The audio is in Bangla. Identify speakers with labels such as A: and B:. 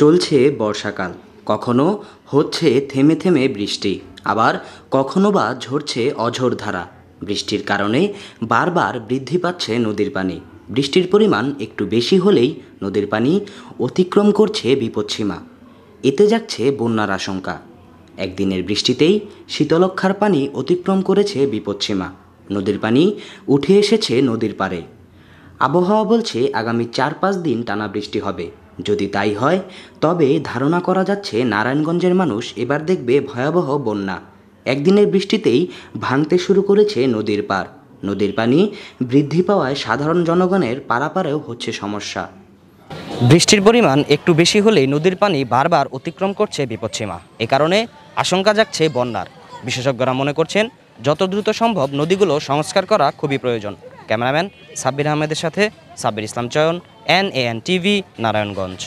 A: চলছে বর্ষাকাল কখনো হচ্ছে থেমে থেমে বৃষ্টি আবার কখনো বা ঝরছে অঝোর ধারা বৃষ্টির কারণে বারবার বৃদ্ধি পাচ্ছে নদীর পানি বৃষ্টির পরিমাণ একটু বেশি হলেই নদীর পানি অতিক্রম করছে বিপদসীমা এতে যাচ্ছে বন্যার আশঙ্কা একদিনের বৃষ্টিতেই শীতলক্ষার পানি অতিক্রম করেছে বিপদসীমা নদীর পানি উঠে এসেছে নদীর পারে আবহাওয়া বলছে আগামী চার পাঁচ দিন টানা বৃষ্টি হবে যদি তাই হয় তবে ধারণা করা যাচ্ছে নারায়ণগঞ্জের মানুষ এবার দেখবে ভয়াবহ বন্যা একদিনের বৃষ্টিতেই ভাঙতে শুরু করেছে নদীর পার নদীর পানি বৃদ্ধি পাওয়ায় সাধারণ জনগণের পারাপারেও হচ্ছে সমস্যা বৃষ্টির পরিমাণ একটু বেশি হলেই নদীর পানি বারবার
B: অতিক্রম করছে বিপদসীমা এ কারণে আশঙ্কা যাচ্ছে বন্যার বিশেষজ্ঞরা মনে করছেন যত দ্রুত সম্ভব নদীগুলো সংস্কার করা খুবই প্রয়োজন ক্যামেরাম্যান সাব্বির আহমেদের সাথে Sabbir Islam Chayan N A N TV Narayanganj